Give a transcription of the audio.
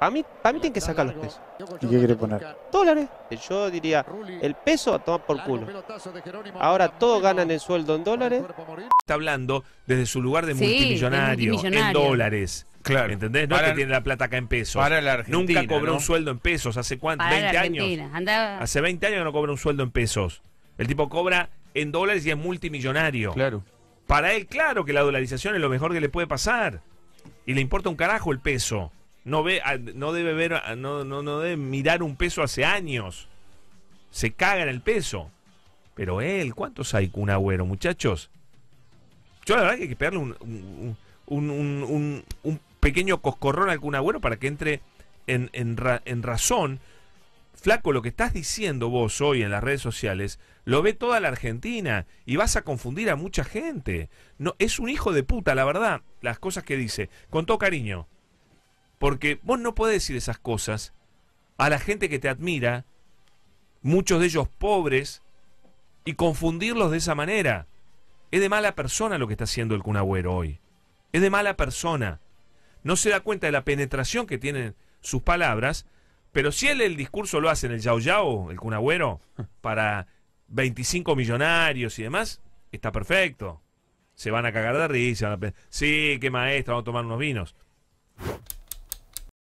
a mí, mí tienen que sacar los pesos. ¿Y qué quiere poner? Dólares. Yo diría, el peso a tomar por culo. Ahora todos ganan el sueldo en dólares. Está hablando desde su lugar de, multimillonario, en dólares. Claro. ¿Entendés? No es que tiene la plata acá en pesos. Para la Argentina, Nunca cobró un sueldo en pesos. ¿Hace cuánto? 20 años. Hace 20 años no cobra un sueldo en pesos. El tipo cobra en dólares y es multimillonario. Claro. Para él, claro que la dolarización es lo mejor que le puede pasar. Y le importa un carajo el peso. No, ve, ah, no debe ver, ah, no, no, no debe mirar un peso hace años. Se caga en el peso. Pero él, ¿cuántos hay un agüero, muchachos? Yo la verdad que hay que pegarle un, un, un, pequeño coscorrón al Kun Agüero para que entre en, en, razón. Flaco, lo que estás diciendo vos hoy en las redes sociales lo ve toda la Argentina y vas a confundir a mucha gente. No, es un hijo de puta, la verdad, las cosas que dice, con todo cariño. Porque vos no podés decir esas cosas a la gente que te admira, muchos de ellos pobres, y confundirlos de esa manera. Es de mala persona lo que está haciendo el Cunagüero hoy. Es de mala persona. No se da cuenta de la penetración que tienen sus palabras, pero si él el discurso lo hace en el Yao Yao, el Cunagüero, para 25 millonarios y demás, está perfecto. Se van a cagar de risa. Sí, qué maestro, vamos a tomar unos vinos.